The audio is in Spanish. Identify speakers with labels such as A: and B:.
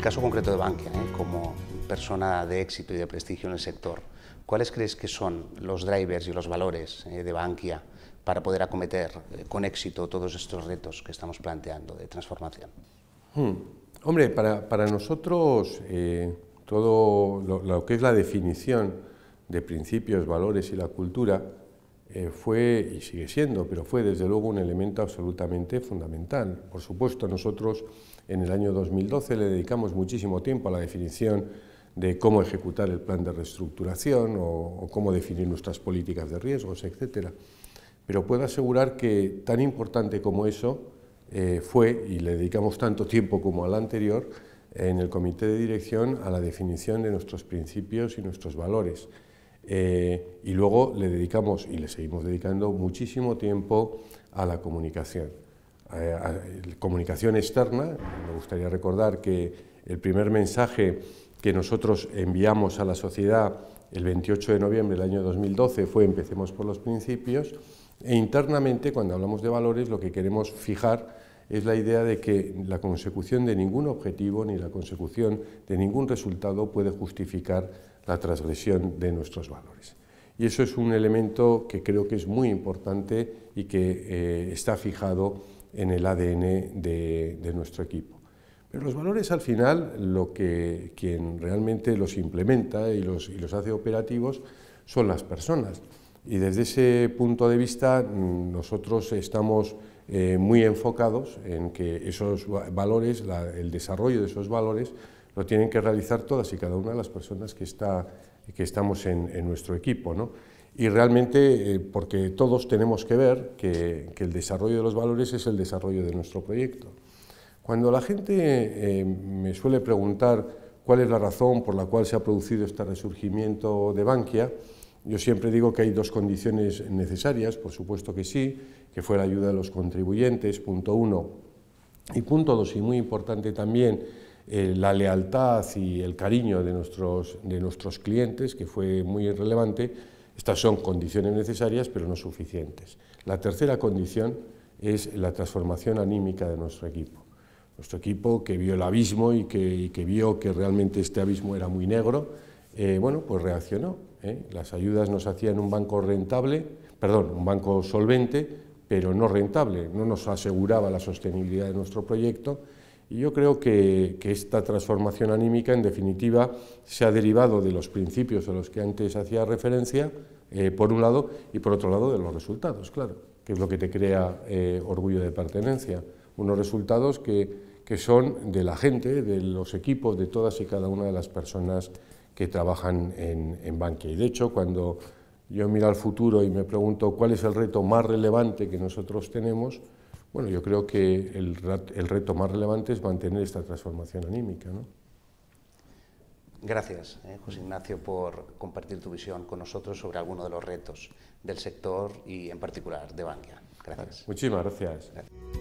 A: el caso concreto de Bankia, ¿eh? como persona de éxito y de prestigio en el sector, ¿cuáles crees que son los drivers y los valores eh, de Bankia para poder acometer eh, con éxito todos estos retos que estamos planteando de transformación?
B: Hmm. Hombre, para, nosotros todo lo, que es la definición de principios, valores y la cultura eh, fue, y sigue siendo, pero fue desde luego un elemento absolutamente fundamental. Por supuesto, nosotros en el año 2012 le dedicamos muchísimo tiempo a la definición de cómo ejecutar el plan de reestructuración o, cómo definir nuestras políticas de riesgos, etcétera. Pero puedo asegurar que tan importante como eso eh, fue, y le dedicamos tanto tiempo como al anterior, en el comité de dirección a la definición de nuestros principios y nuestros valores. Eh, y luego le dedicamos y le seguimos dedicando muchísimo tiempo a la comunicación. comunicación externa, me gustaría recordar que el primer mensaje que nosotros enviamos a la sociedad el 28 de noviembre del año 2012 fue empecemos por los principios e internamente cuando hablamos de valores lo que queremos fijar es la idea de que la consecución de ningún objetivo ni la consecución de ningún resultado puede justificar la transgresión de nuestros valores. Y eso es un elemento que creo que es muy importante y que eh, está fijado en el ADN de, nuestro equipo. Pero los valores al final, lo que quien realmente los implementa y los, los hace operativos son las personas. Y desde ese punto de vista mm, nosotros estamos eh, muy enfocados en que esos valores, el desarrollo de esos valores, lo tienen que realizar todas y cada una de las personas que, está, que estamos en, nuestro equipo. ¿no? Y realmente, eh, porque todos tenemos que ver que, el desarrollo de los valores es el desarrollo de nuestro proyecto. Cuando la gente eh, me suele preguntar cuál es la razón por la cual se ha producido este resurgimiento de Bankia, yo siempre digo que hay dos condiciones necesarias, por supuesto que sí, que fue la ayuda de los contribuyentes, punto uno, y punto dos, y muy importante también, eh, la lealtad y el cariño de nuestros, clientes, que fue muy relevante. Estas son condiciones necesarias, pero no suficientes. La tercera condición es la transformación anímica de nuestro equipo. Nuestro equipo que vio el abismo y que, vio que realmente este abismo era muy negro, eh, bueno, pues reaccionó. ¿eh? Las ayudas nos hacían un banco rentable, perdón, un banco solvente, pero no rentable, no nos aseguraba la sostenibilidad de nuestro proyecto y yo creo que, esta transformación anímica, en definitiva, se ha derivado de los principios a los que antes hacía referencia, eh, por un lado, y por otro lado, de los resultados, claro, que es lo que te crea eh, orgullo de pertenencia. Unos resultados que, son de la gente, de los equipos, de todas y cada una de las personas que trabajan en, en Bankia. Y de hecho, cuando yo miro al futuro y me pregunto cuál es el reto más relevante que nosotros tenemos, bueno, yo creo que el, reto más relevante es mantener esta transformación anímica. ¿no?
A: Gracias, eh, José Ignacio, por compartir tu visión con nosotros sobre algunos de los retos del sector y en particular de Bankia. Gracias. Muchísimas gracias.